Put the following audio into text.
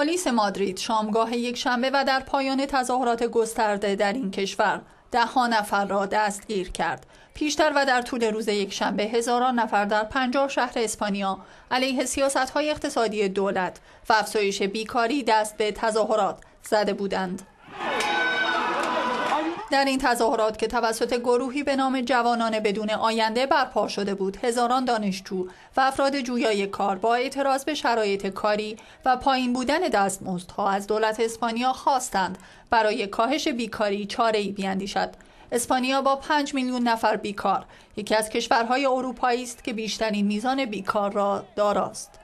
پلیس مادرید شامگاه یک شنبه و در پایان تظاهرات گسترده در این کشور ده ها نفر را دستگیر کرد. پیشتر و در طول روز یک شنبه هزاران نفر در پنجاه شهر اسپانیا علیه سیاست های اقتصادی دولت و افزایش بیکاری دست به تظاهرات زده بودند. در این تظاهرات که توسط گروهی به نام جوانان بدون آینده برپا شده بود هزاران دانشجو و افراد جویای کار با اعتراض به شرایط کاری و پایین بودن دستمزدها از دولت اسپانیا خواستند برای کاهش بیکاری چاره‌ای بیاندیشد اسپانیا با 5 میلیون نفر بیکار یکی از کشورهای اروپایی است که بیشترین میزان بیکار را داراست